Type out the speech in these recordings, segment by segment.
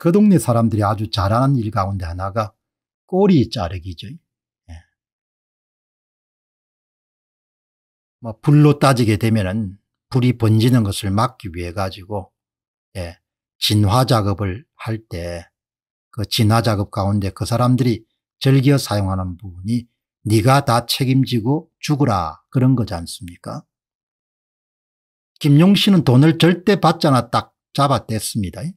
그 동네 사람들이 아주 잘하는 일 가운데 하나가 꼬리 자르기죠. 예. 뭐 불로 따지게 되면은 불이 번지는 것을 막기 위해 가지고 예. 진화 작업을 할 때 그 진화 작업 가운데 그 사람들이 즐겨 사용하는 부분이 네가 다 책임지고 죽으라 그런 거지 않습니까? 김용 씨는 돈을 절대 받지 않아 딱 잡아댔습니다. 예.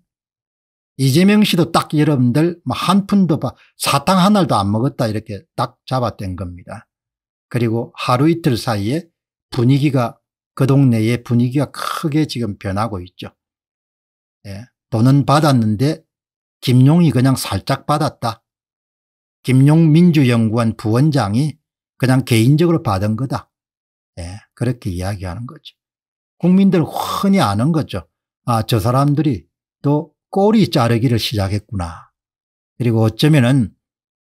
이재명 씨도 딱 여러분들 뭐 한 푼도 봐 사탕 하나도안 먹었다 이렇게 딱 잡아댄 겁니다. 그리고 하루 이틀 사이에 분위기가 그 동네의 분위기가 크게 지금 변하고 있죠. 예, 돈은 받았는데 김용이 그냥 살짝 받았다. 김용 민주연구원 부원장이 그냥 개인적으로 받은 거다. 예, 그렇게 이야기하는 거죠. 국민들 흔히 아는 거죠. 아, 저 사람들이 또 꼬리 자르기를 시작했구나. 그리고 어쩌면은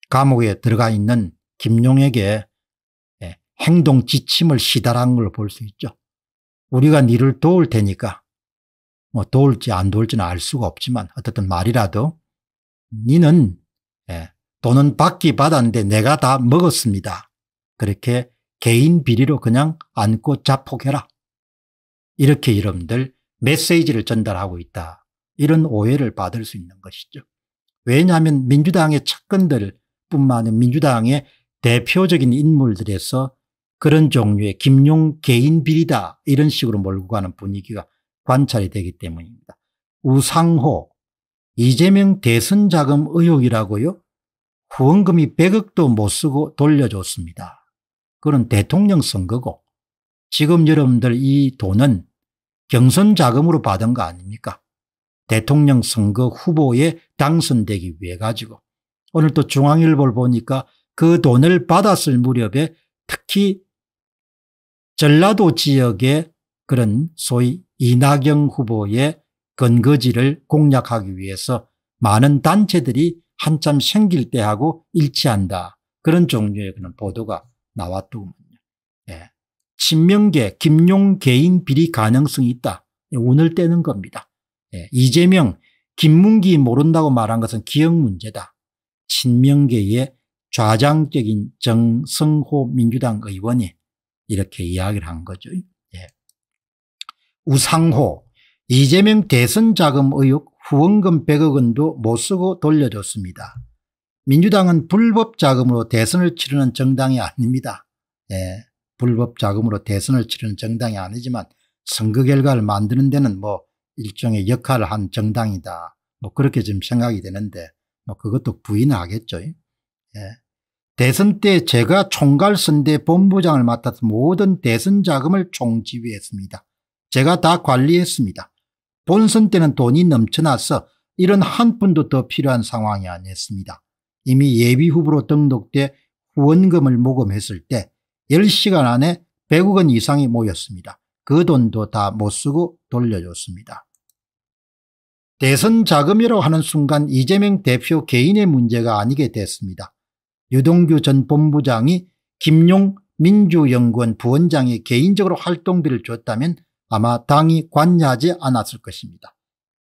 감옥에 들어가 있는 김용에게 예, 행동 지침을 시달한 걸 볼 수 있죠. 우리가 니를 도울 테니까 뭐 도울지 안 도울지는 알 수가 없지만 어떻든 말이라도 니는 예, 돈은 받기 받았는데 내가 다 먹었습니다. 그렇게 개인 비리로 그냥 안고 자폭해라. 이렇게 여러분들 메시지를 전달하고 있다. 이런 오해를 받을 수 있는 것이죠. 왜냐하면 민주당의 측근들 뿐만 아니라 민주당의 대표적인 인물들에서 그런 종류의 김용 개인 비리다 이런 식으로 몰고 가는 분위기가 관찰이 되기 때문입니다. 우상호 이재명 대선 자금 의혹이라고요. 후원금이 100억도 못 쓰고 돌려줬습니다. 그건 대통령 선거고 지금 여러분들 이 돈은 경선 자금으로 받은 거 아닙니까? 대통령 선거 후보에 당선되기 위해 가지고 오늘 또 중앙일보를 보니까 그 돈을 받았을 무렵에 특히 전라도 지역의 그런 소위 이낙연 후보의 근거지를 공략하기 위해서 많은 단체들이 한참 생길 때하고 일치한다. 그런 종류의 그런 보도가 나왔더군요. 예. 친명계 김용 개인 비리 가능성이 있다. 오늘 떼는 겁니다. 예, 이재명, 김문기 모른다고 말한 것은 기억 문제다. 친명계의 좌장적인 정성호 민주당 의원이 이렇게 이야기를 한 거죠. 예. 우상호 이재명 대선 자금 의혹 후원금 100억 원도 못 쓰고 돌려줬습니다. 민주당은 불법 자금으로 대선을 치르는 정당이 아닙니다. 예. 불법 자금으로 대선을 치르는 정당이 아니지만 선거 결과를 만드는 데는 뭐 일종의 역할을 한 정당이다. 뭐 그렇게 지금 생각이 되는데 뭐 그것도 부인을 하겠죠. 예. 대선 때 제가 총괄선대 본부장을 맡아서 모든 대선 자금을 총지휘했습니다. 제가 다 관리했습니다. 본선 때는 돈이 넘쳐나서 이런 한 푼도 더 필요한 상황이 아니었습니다. 이미 예비후보로 등록돼 후원금을 모금했을 때 10시간 안에 100억 원 이상이 모였습니다. 그 돈도 다 못 쓰고 돌려줬습니다. 대선 자금이라고 하는 순간 이재명 대표 개인의 문제가 아니게 됐습니다. 유동규 전 본부장이 김용 민주연구원 부원장이 개인적으로 활동비를 줬다면 아마 당이 관여하지 않았을 것입니다.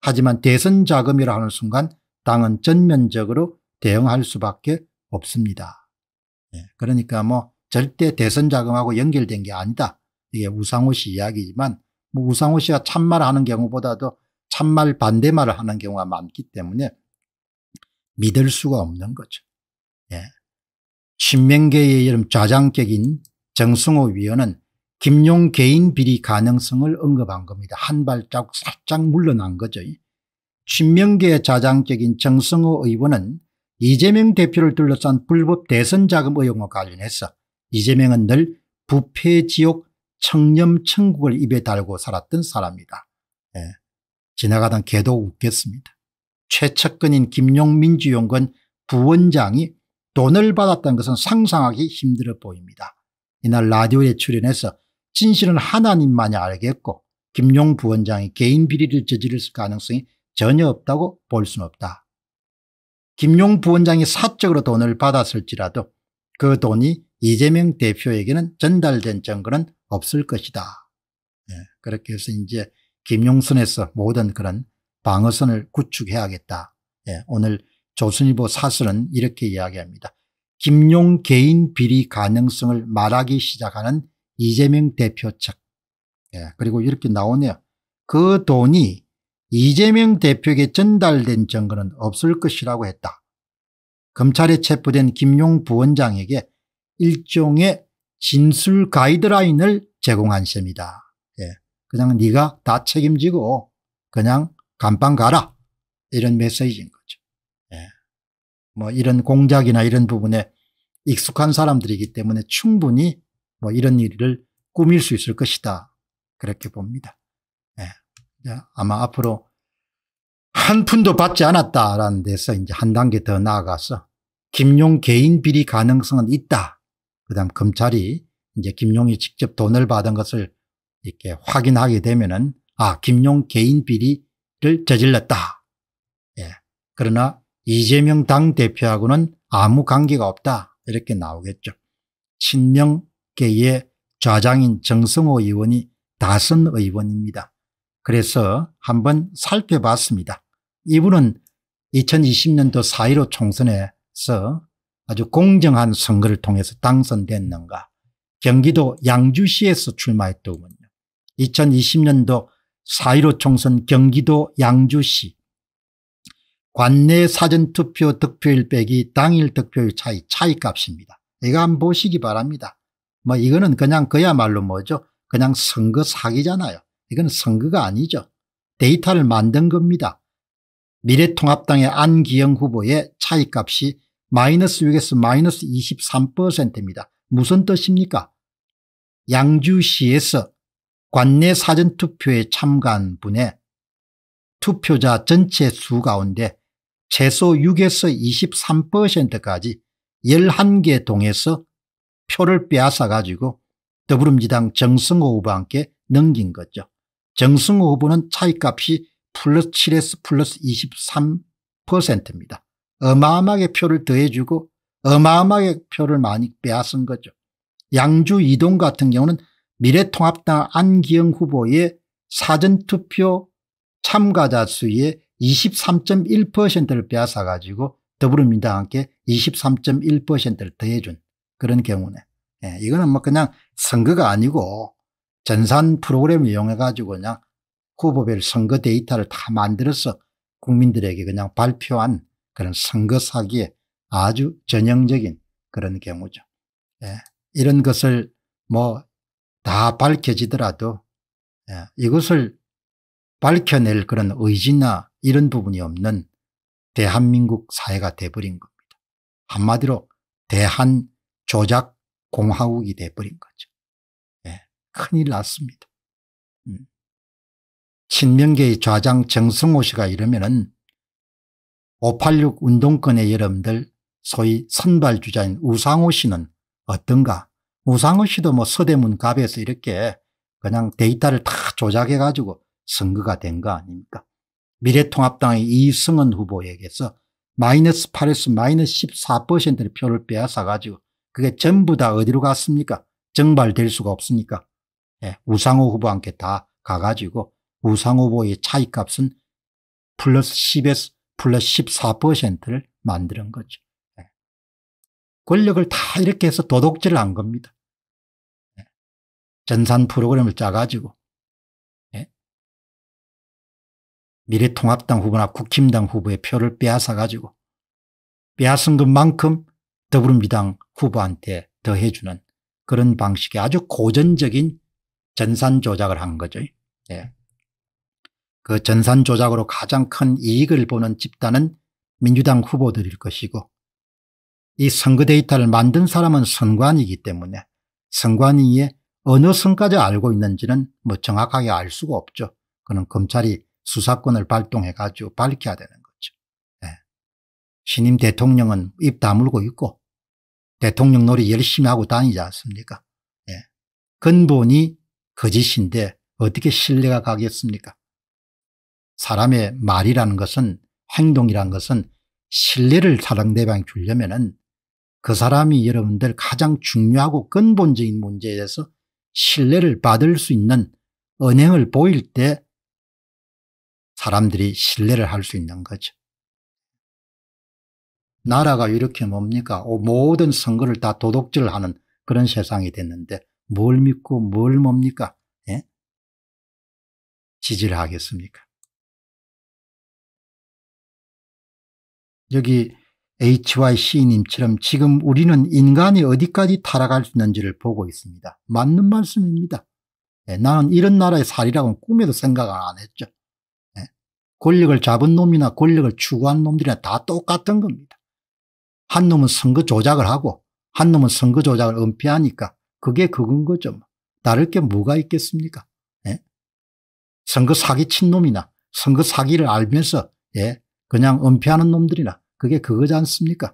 하지만 대선 자금이라 하는 순간 당은 전면적으로 대응할 수밖에 없습니다. 예, 그러니까 뭐 절대 대선 자금하고 연결된 게 아니다 이게 우상호 씨 이야기지만 뭐 우상호 씨가 참말하는 경우보다도 참말 반대말을 하는 경우가 많기 때문에 믿을 수가 없는 거죠. 예. 신명계의 이름 좌장격인 정승호 위원은 김용 개인 비리 가능성을 언급한 겁니다. 한발자 살짝 물러난 거죠. 신명계의 좌장격인 정승호 의원은 이재명 대표를 둘러싼 불법 대선 자금 의혹과 관련해서 이재명은 늘 부패 지옥 청렴천국을 입에 달고 살았던 사람이다. 예. 지나가던 개도 웃겠습니다. 최측근인 김용민주용건 부원장이 돈을 받았던 것은 상상하기 힘들어 보입니다. 이날 라디오에 출연해서 진실은 하나님만이 알겠고 김용 부원장이 개인 비리를 저지를 가능성이 전혀 없다고 볼 수는 없다. 김용 부원장이 사적으로 돈을 받았을지라도 그 돈이 이재명 대표에게는 전달된 정거는 없을 것이다. 예, 그렇게 해서 이제 김용선에서 모든 그런 방어선을 구축해야겠다. 예, 오늘 조선일보 사설은 이렇게 이야기합니다. 김용 개인 비리 가능성을 말하기 시작하는 이재명 대표 측. 예, 그리고 이렇게 나오네요. 그 돈이 이재명 대표에게 전달된 증거는 없을 것이라고 했다. 검찰에 체포된 김용 부원장에게 일종의 진술 가이드라인을 제공한 셈이다. 예. 그냥 네가 다 책임지고 그냥 감방 가라 이런 메시지인 거죠. 예. 뭐 이런 공작이나 이런 부분에 익숙한 사람들이기 때문에 충분히 뭐 이런 일을 꾸밀 수 있을 것이다 그렇게 봅니다. 예. 아마 앞으로 한 푼도 받지 않았다라는 데서 이제 한 단계 더 나아가서 김용 개인 비리 가능성은 있다 그다음 검찰이 이제 김용이 직접 돈을 받은 것을 이렇게 확인하게 되면은 아 김용 개인 비리를 저질렀다. 예. 그러나 이재명 당 대표하고는 아무 관계가 없다 이렇게 나오겠죠. 친명계의 좌장인 정성호 의원이 다선 의원입니다. 그래서 한번 살펴봤습니다. 이분은 2020년도 4.15 총선에서 아주 공정한 선거를 통해서 당선됐는가 경기도 양주시에서 출마했더군요. 2020년도 4.15 총선 경기도 양주시 관내 사전투표 득표율 빼기 당일 득표율 차이 차이값입니다. 이거 한번 보시기 바랍니다. 뭐 이거는 그냥 그야말로 뭐죠 그냥 선거 사기잖아요. 이건 선거가 아니죠. 데이터를 만든 겁니다. 미래통합당의 안기영 후보의 차이값이 마이너스 6에서 마이너스 23%입니다. 무슨 뜻입니까? 양주시에서 관내 사전투표에 참가한 분의 투표자 전체 수 가운데 최소 6에서 23%까지 11개 동에서 표를 빼앗아 가지고 더불어민주당 정승호 후보와 함께 넘긴 거죠. 정승호 후보는 차이값이 플러스 7에서 플러스 23%입니다. 어마어마하게 표를 더해주고 어마어마하게 표를 많이 빼앗은 거죠. 양주 이동 같은 경우는 미래통합당 안기영 후보의 사전투표 참가자 수의 23.1%를 빼앗아가지고 더불어민주당한 23.1%를 더해준 그런 경우네. 예, 이거는 뭐 그냥 선거가 아니고 전산 프로그램을 이용해가지고 그냥 후보별 선거 데이터를 다 만들어서 국민들에게 그냥 발표한 그런 선거 사기에 아주 전형적인 그런 경우죠. 예. 이런 것을 뭐 다 밝혀지더라도 예. 이것을 밝혀낼 그런 의지나 이런 부분이 없는 대한민국 사회가 돼버린 겁니다. 한마디로 대한 조작 공화국이 돼버린 거죠. 예. 큰일 났습니다. 음. 친명계의 좌장 정승호 씨가 이러면은 586 운동권의 여러분들 소위 선발주자인 우상호 씨는 어떤가 우상호 씨도 뭐 서대문 갑에서 이렇게 그냥 데이터를 다 조작해 가지고 선거가 된 거 아닙니까 미래통합당의 이승은 후보에게서 마이너스 8에서 마이너스 14%의 표를 빼앗아 가지고 그게 전부 다 어디로 갔습니까 정발될 수가 없으니까 예, 우상호 후보한테 다 가가지고 우상호 후보의 차이값은 플러스 10에서 플러스 14%를 만드는 거죠. 예. 권력을 다 이렇게 해서 도둑질을 한 겁니다. 예. 전산 프로그램을 짜가지고 예. 미래통합당 후보나 국힘당 후보의 표를 빼앗아가지고 빼앗은 것만큼 더불어민주당 후보한테 더해주는 그런 방식의 아주 고전적인 전산 조작을 한 거죠. 예. 그 전산 조작으로 가장 큰 이익을 보는 집단은 민주당 후보들일 것이고 이 선거 데이터를 만든 사람은 선관이기 때문에 선관위에 어느 선까지 알고 있는지는 뭐 정확하게 알 수가 없죠. 그는 검찰이 수사권을 발동해 가지고 밝혀야 되는 거죠. 네. 신임 대통령은 입 다물고 있고 대통령 놀이 열심히 하고 다니지 않습니까? 네. 근본이 거짓인데 어떻게 신뢰가 가겠습니까? 사람의 말이라는 것은 행동이라는 것은 신뢰를 사랑대방에 주려면 은그 사람이 여러분들 가장 중요하고 근본적인 문제에서 신뢰를 받을 수 있는 은행을 보일 때 사람들이 신뢰를 할 수 있는 거죠. 나라가 이렇게 뭡니까 모든 선거를 다도덕질하는 그런 세상이 됐는데 뭘 믿고 뭘 뭡니까 예? 지지를 하겠습니까 여기 HYC님처럼 지금 우리는 인간이 어디까지 타락할 수 있는지를 보고 있습니다. 맞는 말씀입니다. 예, 나는 이런 나라에 살이라고는 꿈에도 생각을 안 했죠. 예, 권력을 잡은 놈이나 권력을 추구한 놈들이나 다 똑같은 겁니다. 한 놈은 선거 조작을 하고 한 놈은 선거 조작을 은폐하니까 그게 그건 거죠. 뭐. 다를 게 뭐가 있겠습니까? 예? 선거 사기 친 놈이나 선거 사기를 알면서 예? 그냥 은폐하는 놈들이나 그게 그거지 않습니까?